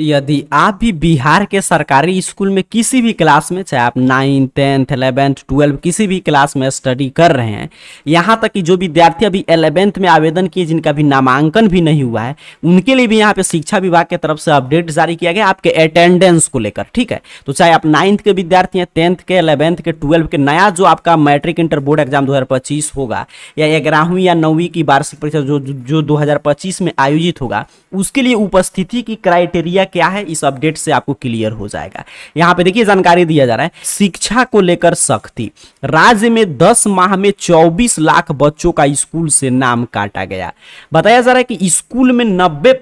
यदि आप भी बिहार के सरकारी स्कूल में किसी भी क्लास में चाहे आप नाइन्थ टेंथ एलेवेंथ ट्वेल्व किसी भी क्लास में स्टडी कर रहे हैं यहाँ तक कि जो विद्यार्थी अभी एलेवेंथ में आवेदन किए जिनका भी नामांकन भी नहीं हुआ है उनके लिए भी यहाँ पे शिक्षा विभाग की तरफ से अपडेट जारी किया गया आपके अटेंडेंस को लेकर ठीक है तो चाहे आप नाइन्थ के विद्यार्थी हैं टेंथ के एलेवेंथ के ट्वेल्व के नया जो आपका मैट्रिक इंटर बोर्ड एग्जाम दो होगा या ग्यारहवीं या नौवीं की वार्षिक परीक्षा जो जो दो में आयोजित होगा उसके लिए उपस्थिति की क्राइटेरिया प्रक्रिया क्या है इस अपडेट से आपको क्लियर हो जाएगा यहाँ पे देखिए जानकारी दिया जा रहा है शिक्षा को लेकर सख्ती राज्य में दस माह में चौबीस लाख बच्चों का स्कूल से नाम काटा गया बताया जा रहा है कि स्कूल में नब्बे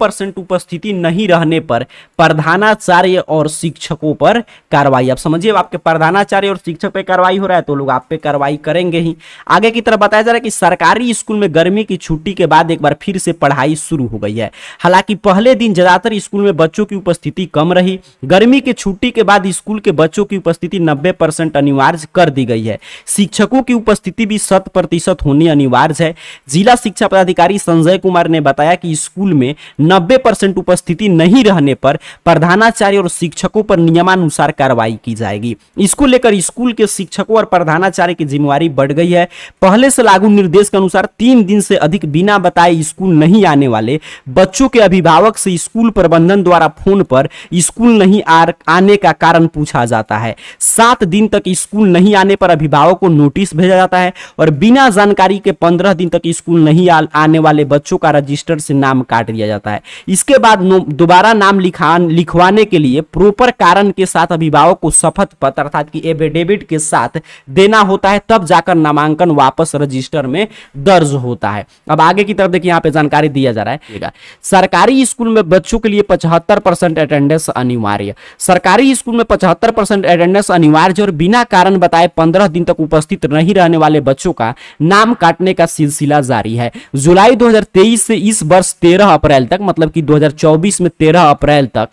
उपस्थिति नहीं रहने पर प्रधानाचार्य और शिक्षकों पर कार्रवाई आप समझिए आपके प्रधानाचार्य और शिक्षक पर कार्रवाई हो रहा है तो लोग आप पे कार्रवाई करेंगे ही आगे की तरफ बताया जा रहा है कि सरकारी स्कूल में गर्मी की छुट्टी के बाद एक बार फिर से पढ़ाई शुरू हो गई है हालांकि पहले दिन ज्यादातर स्कूल में बच्चों की उपस्थिति कम रही गर्मी के छुट्टी के बाद स्कूल के बच्चों की उपस्थिति नब्बे परसेंट अनिवार्य कर दी गई है शिक्षकों की उपस्थिति भी शत प्रतिशत होनी अनिवार्य है जिला शिक्षा पदाधिकारी संजय कुमार ने बताया कि स्कूल में नब्बे परसेंट उपस्थिति नहीं रहने पर प्रधानाचार्य और शिक्षकों पर नियमानुसार कार्रवाई की जाएगी इसको लेकर स्कूल के शिक्षकों और प्रधानाचार्य की जिम्मेवारी बढ़ गई है पहले से लागू निर्देश के अनुसार तीन दिन से अधिक बिना बताए स्कूल नहीं आने वाले बच्चों के अभिभावक से स्कूल प्रबंधन द्वारा फोन पर स्कूल नहीं आ, आने का कारण पूछा जाता है सात दिन तक स्कूल नहीं आने पर अभिभावक को नोटिस भेजा जाता है और बिना जानकारी के पंद्रह दिन तक स्कूल नहीं आ, आने वाले बच्चों का रजिस्टर से नाम काट दिया जाता है इसके बाद दोबारा नाम लिखा लिखवाने के लिए प्रोपर कारण के साथ अभिभावक को शपथ पत्र अर्थात की एफिडेविट के साथ देना होता है तब जाकर नामांकन वापस रजिस्टर में दर्ज होता है अब आगे की तरफ देखिए यहाँ पे जानकारी दिया जा रहा है सरकारी स्कूल में बच्चों के लिए पचहत्तर परसेंट अटेंडेंस अनिवार्य सरकारी स्कूल में पचहत्तर परसेंट अटेंडेंस अनिवार्य और बिना कारण बताए पंद्रह दिन तक उपस्थित नहीं रहने वाले बच्चों का नाम काटने का सिलसिला जारी है जुलाई दो से इस वर्ष तेरह अप्रैल तक मतलब की दो में तेरह अप्रैल तक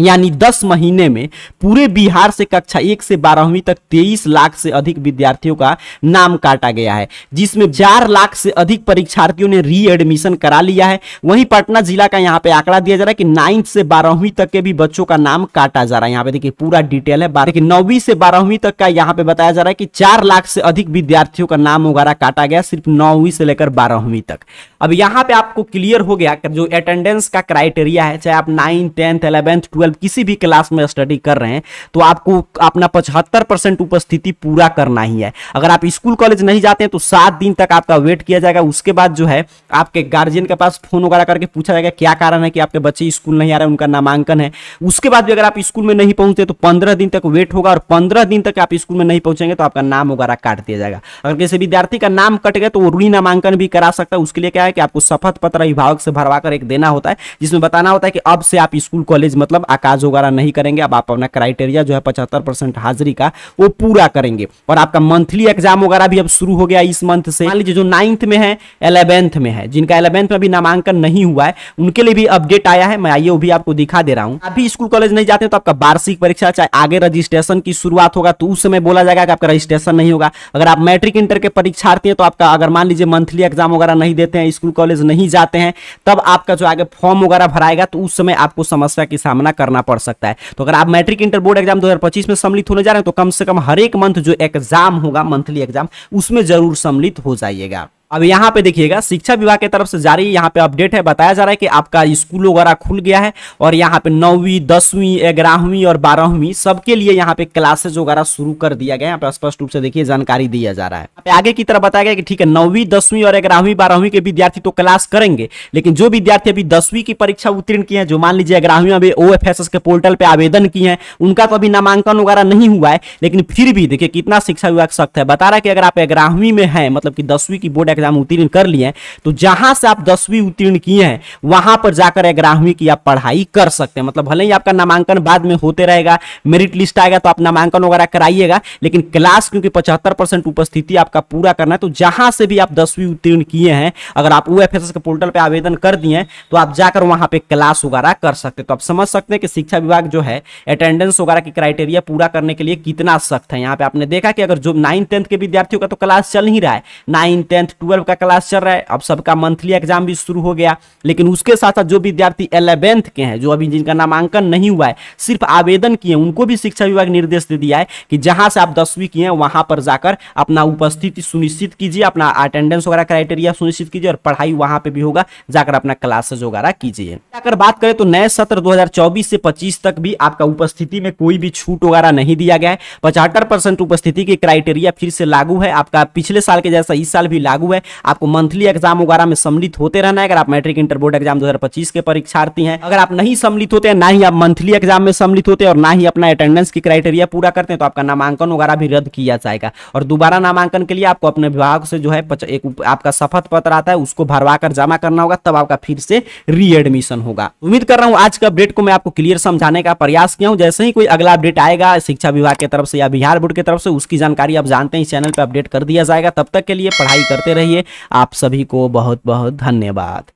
यानी 10 महीने में पूरे बिहार से कक्षा एक से बारहवीं तक 23 लाख से अधिक विद्यार्थियों का नाम काटा गया है जिसमें चार लाख से अधिक परीक्षार्थियों ने री एडमिशन करा लिया है वहीं पटना जिला का यहाँ पे आंकड़ा दिया जा रहा है कि नाइन्थ से बारहवीं तक के भी बच्चों का नाम काटा जा रहा है यहाँ पे देखिए पूरा डिटेल है देखिए नौवीं से बारहवीं तक का यहाँ पे बताया जा रहा है कि चार लाख से अधिक विद्यार्थियों का नाम वगैरह काटा गया सिर्फ नौवीं से लेकर बारहवीं तक अब यहाँ पे आपको क्लियर हो गया कि जो अटेंडेंस का क्राइटेरिया है चाहे आप नाइन टेंथ इलेवेंथ ट्वेल्थ किसी भी क्लास में स्टडी कर रहे हैं तो आपको अपना पचहत्तर परसेंट उपस्थिति पूरा करना ही है अगर आप स्कूल कॉलेज नहीं जाते हैं तो सात दिन तक आपका वेट किया जाएगा उसके बाद जो है आपके गार्जियन के पास फोन वगैरह करके पूछा जाएगा क्या कारण है कि आपके बच्चे स्कूल नहीं आ रहे उनका नामांकन है उसके बाद भी अगर आप स्कूल में नहीं पहुंचते तो पंद्रह दिन तक वेट होगा और पंद्रह दिन तक आप स्कूल में नहीं पहुंचेंगे तो आपका नाम वगैरह काट दिया जाएगा अगर किसी विद्यार्थी का नाम कट गया तो वो ऋणी नामांकन भी करा सकता है उसके लिए क्या होता है कि आपको शपथ पत्र विभाग से भरवा कर एक देना होता है जिसमें बताना होता है कि अब से आप स्कूल कॉलेज मतलब आकाश वगैरह नहीं करेंगे अब आप अपना क्राइटेरिया जो है पचहत्तर हाजिरी का वो पूरा करेंगे और आपका मंथली एग्जाम वगैरह भी अब शुरू हो गया इस मंथ से मान लीजिए जो नाइन्थ में है एलेवेंथ में है जिनका एलेवेंथ में अभी नामांकन नहीं हुआ है उनके लिए भी अपडेट आया है मैं आइए वो भी आपको दिखा दे रहा हूँ अभी स्कूल कॉलेज नहीं जाते तो आपका वार्षिक परीक्षा चाहे आगे रजिस्ट्रेशन की शुरुआत होगा तो उस समय बोला जाएगा कि आपका रजिस्ट्रेशन नहीं होगा अगर आप मैट्रिक इंटर के परीक्षार्थी हैं तो आपका अगर मान लीजिए मंथली एग्जाम वगैरह नहीं देते हैं स्कूल कॉलेज नहीं जाते हैं तब आपका जो आगे फॉर्म वगैरह भराएगा तो उस समय आपको समस्या की सामना करना पड़ सकता है तो अगर आप मैट्रिक इंटर बोर्ड एग्जाम 2025 में सम्मिलित होने जा रहे हैं तो कम से कम हर एक मंथ जो एग्जाम होगा मंथली एग्जाम उसमें जरूर सम्मिलित हो जाइएगा अब यहाँ पे देखिएगा शिक्षा विभाग की तरफ से जारी यहाँ पे अपडेट है बताया जा रहा है कि आपका स्कूल वगैरह खुल गया है और यहाँ पे नौवीं दसवीं ग्यारहवीं और बारहवीं सबके लिए यहाँ पे क्लासेज वगैरह शुरू कर दिया गया यहाँ पे स्पष्ट रूप से देखिए जानकारी दिया जा रहा है पे आगे की तरफ बताया गया कि ठीक है नौवीं दसवीं और ग्यारहवीं बारहवीं के विद्यार्थी तो क्लास करेंगे लेकिन जो विद्यार्थी अभी दसवीं की परीक्षा उत्तीर्ण किए हैं जो मान लीजिए ग्यारहवीं अभी ओ के पोर्टल पर आवेदन किए हैं उनका तो अभी नामांकन वगैरह नहीं हुआ है लेकिन फिर भी देखिए कितना शिक्षा विभाग सख्त है बता रहा है कि अगर आप ग्यारहवीं में है मतलब कि दसवीं की बोर्ड एग्जाम उत्तीर्ण कर लिए तो जहां से आप दसवीं उत्तीर्ण किए हैं वहां पर जाकर ग्यारहवीं की आप पढ़ाई कर सकते हैं मतलब भले ही आपका नामांकन बाद में होते रहेगा मेरिट लिस्ट आएगा तो आप नामांकन वगैरह कराइएगा लेकिन क्लास क्योंकि पचहत्तर उपस्थिति आपका पूरा करना है तो जहां से भी आप दसवीं उत्तीर्ण किए हैं अगर आप ओ के पोर्टल पर आवेदन कर दिए तो आप जाकर वहां पर क्लास वगैरह कर सकते तो आप समझ सकते हैं कि शिक्षा विभाग जो है अटेंडेंस वगैरह की क्राइटेरिया पूरा करने के लिए कितना सख्त है यहाँ पे आपने देखा कि अगर जो नाइन टेंथ के विद्यार्थियों का तो क्लास चल ही रहा है नाइन टेंथ ट्वेल्व का क्लास चल रहा है अब सबका मंथली एग्जाम भी शुरू हो गया लेकिन उसके साथ साथ जो विद्यार्थी एलेवेंथ के हैं जो अभी जिनका नामांकन नहीं हुआ है सिर्फ आवेदन किए उनको भी शिक्षा विभाग निर्देश दे दिया है कि जहां से आप दसवीं किए हैं वहां पर जाकर अपना उपस्थिति सुनिश्चित कीजिए अपना अटेंडेंस वगैरह क्राइटेरिया सुनिश्चित कीजिए और पढ़ाई वहां पर भी होगा जाकर अपना क्लासेज वगैरह कीजिए अगर बात करें तो नए सत्र दो से पच्चीस तक भी आपका उपस्थिति में कोई भी छूट वगैरह नहीं दिया गया है पचहत्तर उपस्थिति की क्राइटेरिया फिर से लागू है आपका पिछले साल के जैसा इस साल भी लागू है है आपको मंथली एग्जाम वगैरह में सम्मिलित होते रहना है अगर आप मैट्रिक इंटर बोर्ड एग्जाम दो के परीक्षार्थी हैं अगर आप नहीं सम्मिलित होते हैं ना ही आप मंथली एग्जाम में सम्मिलित होते हैं और ना ही अपना अटेंडेंस की क्राइटेरिया पूरा करते हैं तो आपका नामांकन वगैरह भी रद्द किया जाएगा और दोबारा नामांकन के लिए आपको अपने विभाग से जो है एक आपका शपथ पत्र आता है उसको भरवा कर जमा करना होगा तब आपका फिर से रीएडमिशन होगा उम्मीद कर रहा हूं आज के अपडेट को मैं आपको क्लियर समझाने का प्रयास किया हूं जैसे ही कोई अगला अपडेट आएगा शिक्षा विभाग की तरफ से या बिहार बोर्ड की तरफ से उसकी जानकारी आप जानते हैं इस चैनल पर अपडेट कर दिया जाएगा तब तक के लिए पढ़ाई करते रहिए रहिए आप सभी को बहुत बहुत धन्यवाद